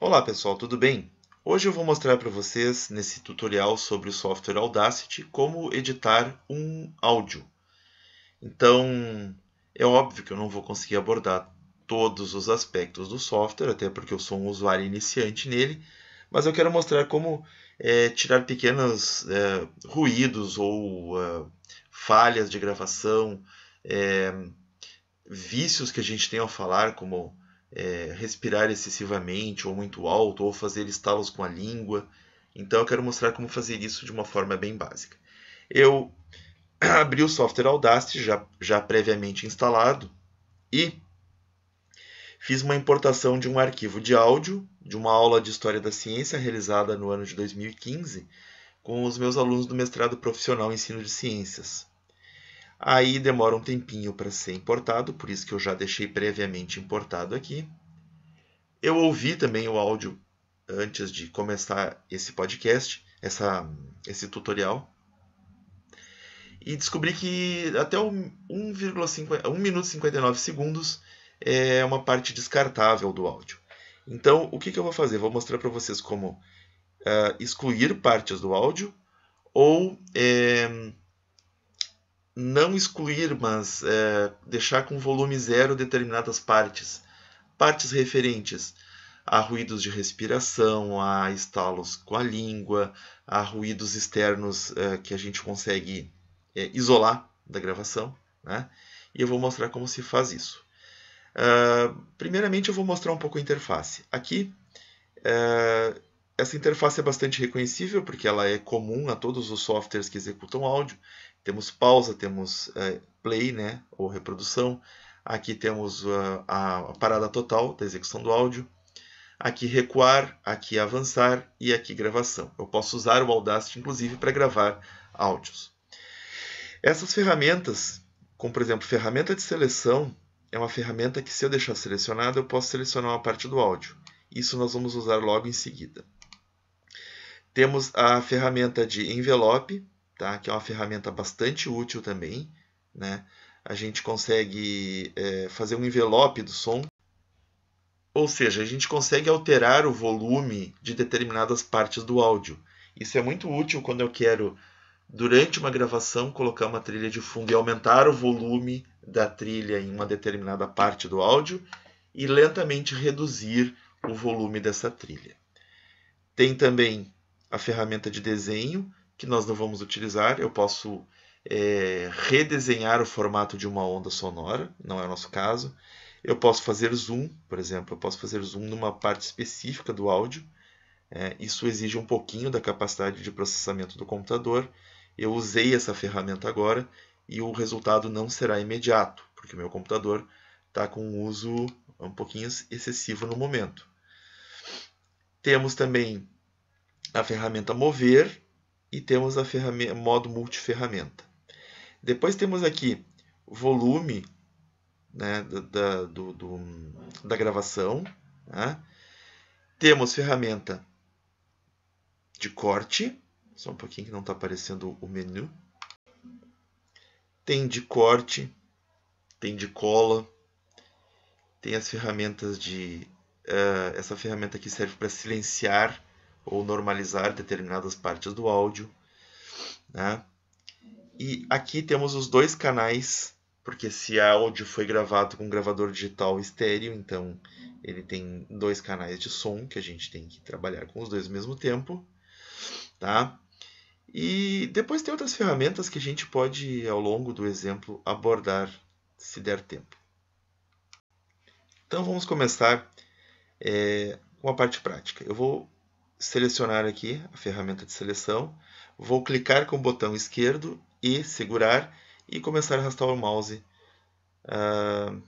Olá pessoal, tudo bem? Hoje eu vou mostrar para vocês nesse tutorial sobre o software Audacity como editar um áudio. Então, é óbvio que eu não vou conseguir abordar todos os aspectos do software, até porque eu sou um usuário iniciante nele, mas eu quero mostrar como é, tirar pequenos é, ruídos ou é, falhas de gravação, é, vícios que a gente tem ao falar, como é, respirar excessivamente ou muito alto, ou fazer estalos com a língua. Então eu quero mostrar como fazer isso de uma forma bem básica. Eu abri o software Audacity, já, já previamente instalado, e fiz uma importação de um arquivo de áudio de uma aula de História da Ciência realizada no ano de 2015 com os meus alunos do mestrado profissional em Ensino de Ciências. Aí demora um tempinho para ser importado, por isso que eu já deixei previamente importado aqui. Eu ouvi também o áudio antes de começar esse podcast, essa, esse tutorial, e descobri que até 1, minuto e 59 segundos é uma parte descartável do áudio. Então, o que, que eu vou fazer? Vou mostrar para vocês como uh, excluir partes do áudio ou... Eh, não excluir, mas é, deixar com volume zero determinadas partes. Partes referentes a ruídos de respiração, a estalos com a língua, a ruídos externos é, que a gente consegue é, isolar da gravação. Né? E eu vou mostrar como se faz isso. Uh, primeiramente, eu vou mostrar um pouco a interface. Aqui, uh, essa interface é bastante reconhecível porque ela é comum a todos os softwares que executam áudio temos pausa, temos é, play, né, ou reprodução. Aqui temos a, a, parada total da execução do áudio. Aqui recuar, aqui avançar e aqui gravação. Eu posso usar o Audacity, inclusive, para gravar áudios. Essas ferramentas, como por exemplo, ferramenta de seleção, é uma ferramenta que se eu deixar selecionada, eu posso selecionar uma parte do áudio. Isso nós vamos usar logo em seguida. Temos a ferramenta de envelope, tá? que é uma ferramenta bastante útil também. Né? A gente consegue é, fazer um envelope do som, ou seja, a gente consegue alterar o volume de determinadas partes do áudio. Isso é muito útil quando eu quero, durante uma gravação, colocar uma trilha de fundo e aumentar o volume da trilha em uma determinada parte do áudio e lentamente reduzir o volume dessa trilha. Tem também a ferramenta de desenho, que nós não vamos utilizar. Eu posso é, redesenhar o formato de uma onda sonora, não é o nosso caso. Eu posso fazer zoom, por exemplo, eu posso fazer zoom numa parte específica do áudio. É, isso exige um pouquinho da capacidade de processamento do computador. Eu usei essa ferramenta agora e o resultado não será imediato, porque o meu computador está com um uso um pouquinho excessivo no momento. Temos também a ferramenta mover, e temos a modo multiferramenta. Depois temos aqui volume né, da, do, do, da gravação. Né? Temos ferramenta de corte. Só um pouquinho que não está aparecendo o menu. Tem de corte, tem de cola, tem as ferramentas de... Uh, essa ferramenta aqui serve para silenciar ou normalizar determinadas partes do áudio. Né? E aqui temos os dois canais, porque se áudio foi gravado com um gravador digital estéreo, então ele tem dois canais de som que a gente tem que trabalhar com os dois ao mesmo tempo. Tá? E depois tem outras ferramentas que a gente pode, ao longo do exemplo, abordar se der tempo. Então vamos começar é, com a parte prática. Eu vou selecionar aqui a ferramenta de seleção, vou clicar com o botão esquerdo e segurar e começar a arrastar o mouse uh,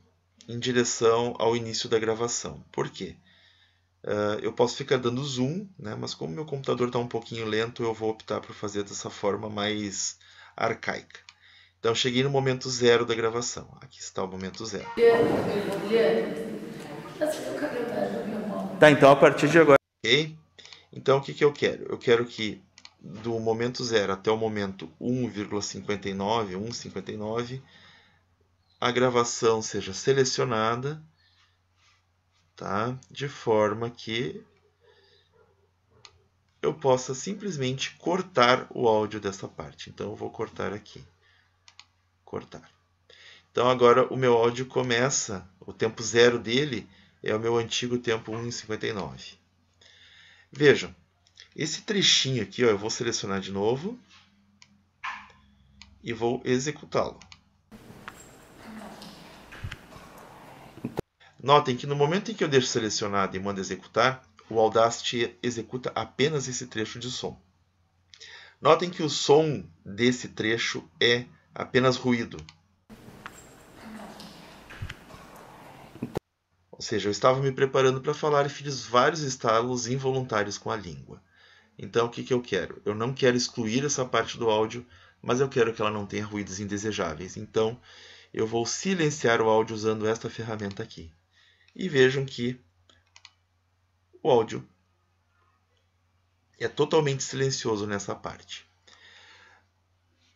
em direção ao início da gravação. Por quê? Uh, eu posso ficar dando zoom, né, mas como meu computador está um pouquinho lento, eu vou optar por fazer dessa forma mais arcaica. Então, cheguei no momento zero da gravação. Aqui está o momento zero. Tá, então a partir de agora. Ok? Então, o que, que eu quero? Eu quero que do momento 0 até o momento 1,59, 1,59, a gravação seja selecionada, tá? de forma que eu possa simplesmente cortar o áudio dessa parte. Então, eu vou cortar aqui. Cortar. Então, agora o meu áudio começa, o tempo zero dele é o meu antigo tempo 1,59. Vejam, esse trechinho aqui, ó, eu vou selecionar de novo e vou executá-lo. Notem que no momento em que eu deixo selecionado e mando executar, o Audacity executa apenas esse trecho de som. Notem que o som desse trecho é apenas ruído. Ou seja, eu estava me preparando para falar e fiz vários estalos involuntários com a língua. Então, o que, que eu quero? Eu não quero excluir essa parte do áudio, mas eu quero que ela não tenha ruídos indesejáveis. Então, eu vou silenciar o áudio usando esta ferramenta aqui. E vejam que o áudio é totalmente silencioso nessa parte.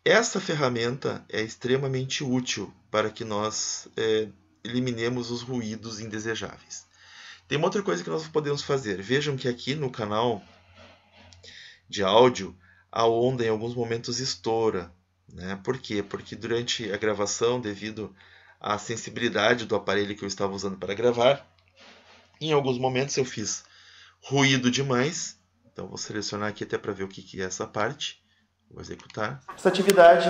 Essa ferramenta é extremamente útil para que nós é, eliminemos os ruídos indesejáveis. Tem uma outra coisa que nós podemos fazer. Vejam que aqui no canal de áudio, a onda em alguns momentos estoura. Né? Por quê? Porque durante a gravação, devido à sensibilidade do aparelho que eu estava usando para gravar, em alguns momentos eu fiz ruído demais. Então vou selecionar aqui até para ver o que, que é essa parte. Vou executar. Essa atividade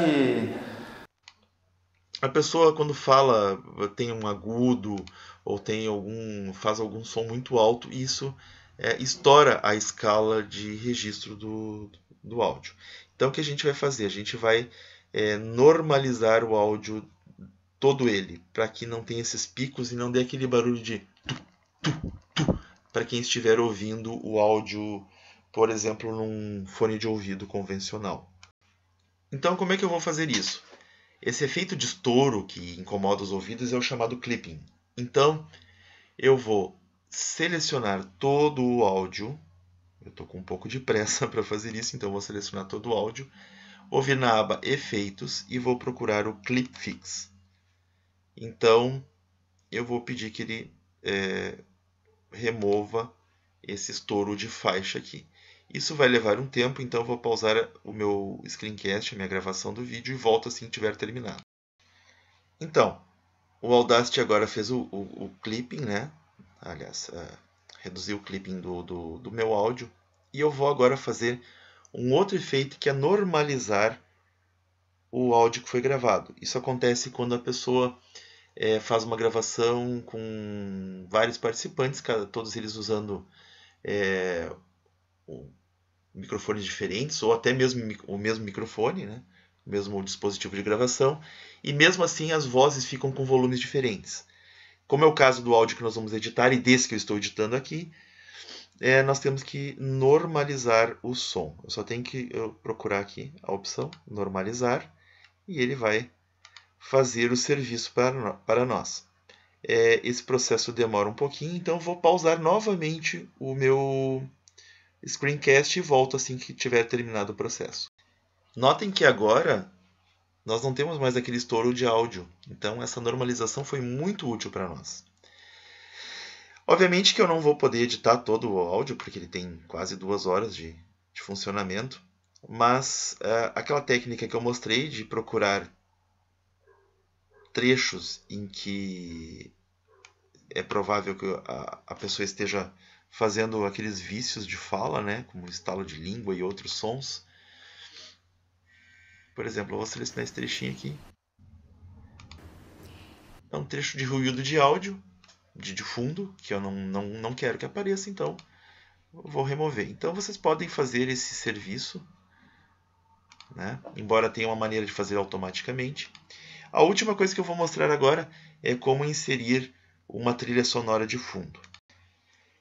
a pessoa quando fala tem um agudo ou tem algum faz algum som muito alto, isso é, estoura a escala de registro do, do áudio. Então o que a gente vai fazer? A gente vai é, normalizar o áudio todo ele, para que não tenha esses picos e não dê aquele barulho de tu, tu, tu, para quem estiver ouvindo o áudio, por exemplo, num fone de ouvido convencional. Então, como é que eu vou fazer isso? Esse efeito de estouro que incomoda os ouvidos é o chamado clipping. Então, eu vou selecionar todo o áudio. Eu estou com um pouco de pressa para fazer isso, então vou selecionar todo o áudio. Ouvir na aba Efeitos e vou procurar o Clip Fix. Então, eu vou pedir que ele é, remova esse estouro de faixa aqui. Isso vai levar um tempo, então eu vou pausar o meu screencast, a minha gravação do vídeo, e volto assim que tiver terminado. Então, o Audacity agora fez o, o, o clipping, né? Aliás, uh, reduziu o clipping do, do, do meu áudio. E eu vou agora fazer um outro efeito que é normalizar o áudio que foi gravado. Isso acontece quando a pessoa é, faz uma gravação com vários participantes, todos eles usando é, microfones diferentes ou até mesmo o mesmo microfone, né? o mesmo dispositivo de gravação, e mesmo assim as vozes ficam com volumes diferentes. Como é o caso do áudio que nós vamos editar e desse que eu estou editando aqui, é, nós temos que normalizar o som. Eu só tenho que procurar aqui a opção normalizar e ele vai fazer o serviço para, para nós. É, esse processo demora um pouquinho, então vou pausar novamente o meu screencast e volto assim que tiver terminado o processo. Notem que agora nós não temos mais aquele estouro de áudio, então essa normalização foi muito útil para nós. Obviamente que eu não vou poder editar todo o áudio, porque ele tem quase duas horas de, de funcionamento, mas é, aquela técnica que eu mostrei de procurar trechos em que é provável que a, a pessoa esteja fazendo aqueles vícios de fala, né, como estalo de língua e outros sons. Por exemplo, eu vou selecionar esse trechinho aqui. É um trecho de ruído de áudio, de, de fundo, que eu não, não, não quero que apareça, então vou remover. Então vocês podem fazer esse serviço, né? embora tenha uma maneira de fazer automaticamente. A última coisa que eu vou mostrar agora é como inserir uma trilha sonora de fundo.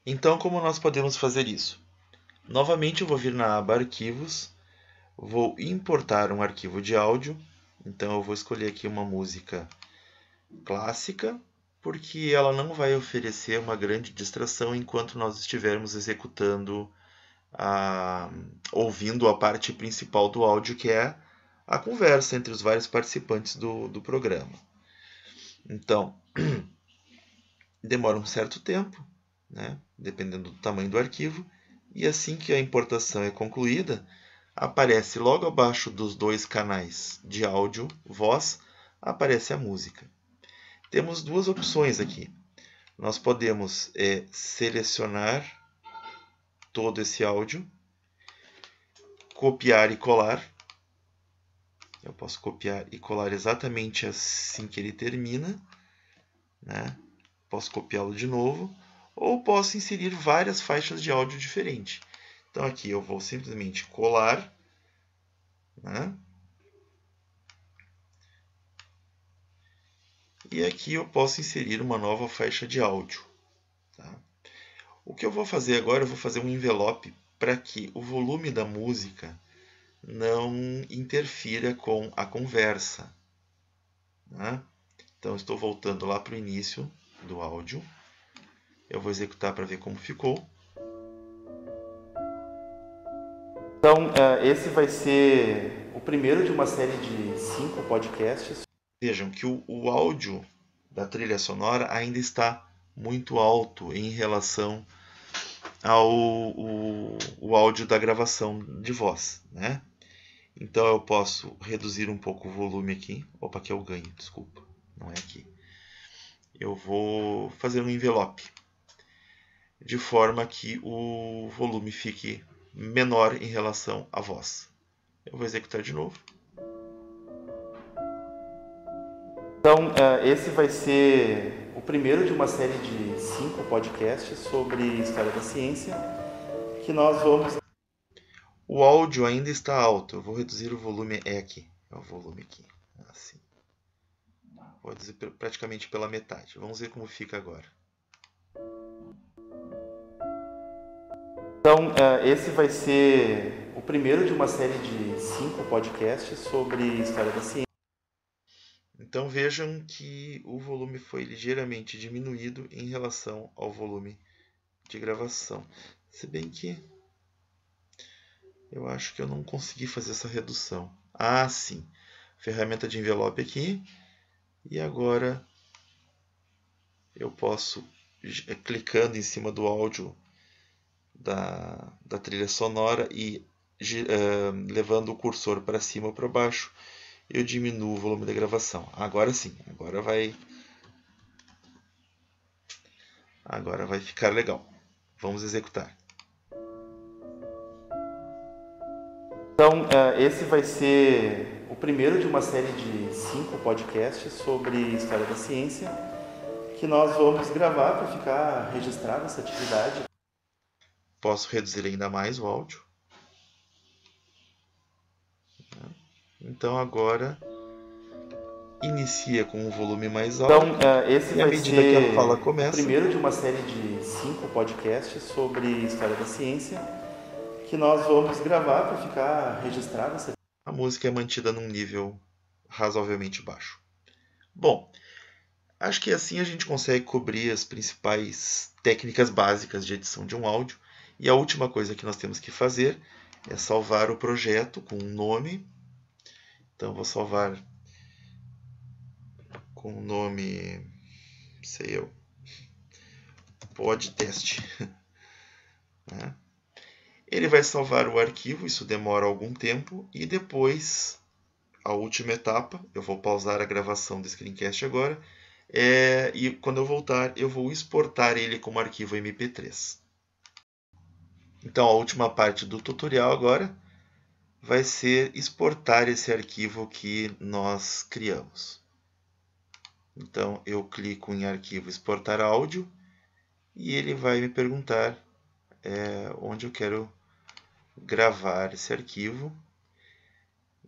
Então, como nós podemos fazer isso? Novamente, eu vou vir na aba Arquivos, vou importar um arquivo de áudio. Então, eu vou escolher aqui uma música clássica, porque ela não vai oferecer uma grande distração enquanto nós estivermos executando, a, ouvindo a parte principal do áudio, que é a conversa entre os vários participantes do, do programa. Então, demora um certo tempo, né? dependendo do tamanho do arquivo, e assim que a importação é concluída, aparece logo abaixo dos dois canais de áudio, voz, aparece a música. Temos duas opções aqui. Nós podemos é, selecionar todo esse áudio, copiar e colar. Eu posso copiar e colar exatamente assim que ele termina. Né? Posso copiá-lo de novo ou posso inserir várias faixas de áudio diferentes. Então aqui eu vou simplesmente colar, né? E aqui eu posso inserir uma nova faixa de áudio. Tá? O que eu vou fazer agora, eu vou fazer um envelope para que o volume da música não interfira com a conversa. Né? Então estou voltando lá para o início do áudio. Eu vou executar para ver como ficou. Então, é, esse vai ser o primeiro de uma série de cinco podcasts. Vejam que o, o áudio da trilha sonora ainda está muito alto em relação ao o, o áudio da gravação de voz, né? Então eu posso reduzir um pouco o volume aqui. Opa, aqui é o ganho, desculpa. Não é aqui. Eu vou fazer um envelope de forma que o volume fique menor em relação à voz. Eu vou executar de novo. Então, é, esse vai ser o primeiro de uma série de cinco podcasts sobre história da ciência que nós vamos. O áudio ainda está alto. Eu vou reduzir o volume é aqui. É o volume aqui. Assim. Vou reduzir praticamente pela metade. Vamos ver como fica agora. Então, eh, esse vai ser o primeiro de uma série de cinco podcasts sobre história da ciência. Então vejam que o volume foi ligeiramente diminuído em relação ao volume de gravação. Se bem que eu acho que eu não consegui fazer essa redução. Ah, sim. Ferramenta de envelope aqui. E agora eu posso, eh, clicando em cima do áudio da, da trilha sonora e uh, levando o cursor para cima ou para baixo, eu diminuo o volume da gravação. Agora sim, agora vai Agora vai ficar legal. Vamos executar. Então, eh, esse vai ser o primeiro de uma série de cinco podcasts sobre história da ciência que nós vamos gravar para ficar registrada essa atividade. Posso reduzir ainda mais o áudio. Então agora inicia com um volume mais alto. Então, uh, esse vai medida ser que a fala começa. primeiro de uma série de cinco podcasts sobre história da ciência que nós vamos gravar para ficar registrado. A música é mantida num nível razoavelmente baixo. Bom, acho que assim a gente consegue cobrir as principais técnicas básicas de edição de um áudio e a última coisa que nós temos que fazer é salvar o projeto com um nome. Então, vou salvar com o nome, sei eu, podcast. teste. Né? Ele vai salvar o arquivo, isso demora algum tempo, e depois, a última etapa, eu vou pausar a gravação do screencast agora, é, e quando eu voltar, eu vou exportar ele como arquivo MP3. Então, a última parte do tutorial agora vai ser exportar esse arquivo que nós criamos. Então, eu clico em arquivo exportar áudio e ele vai me perguntar é, onde eu quero gravar esse arquivo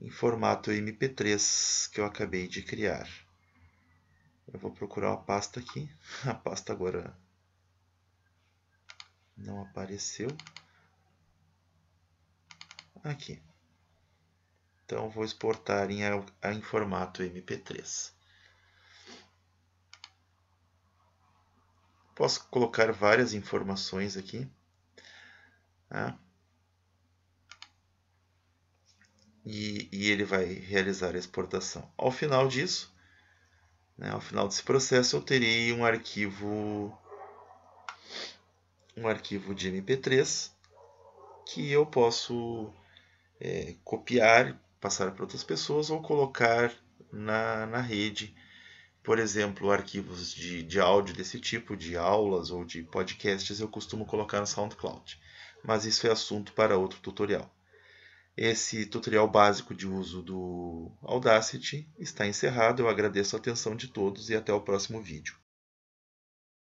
em formato MP3 que eu acabei de criar. Eu vou procurar uma pasta aqui. A pasta agora não apareceu aqui. Então, vou exportar em, em formato MP3. Posso colocar várias informações aqui. Tá? E, e, ele vai realizar a exportação. Ao final disso, né, ao final desse processo, eu terei um arquivo, um arquivo de MP3 que eu posso é, copiar, passar para outras pessoas ou colocar na, na rede, por exemplo, arquivos de, de áudio desse tipo, de aulas ou de podcasts, eu costumo colocar no SoundCloud. Mas isso é assunto para outro tutorial. Esse tutorial básico de uso do Audacity está encerrado. Eu agradeço a atenção de todos e até o próximo vídeo.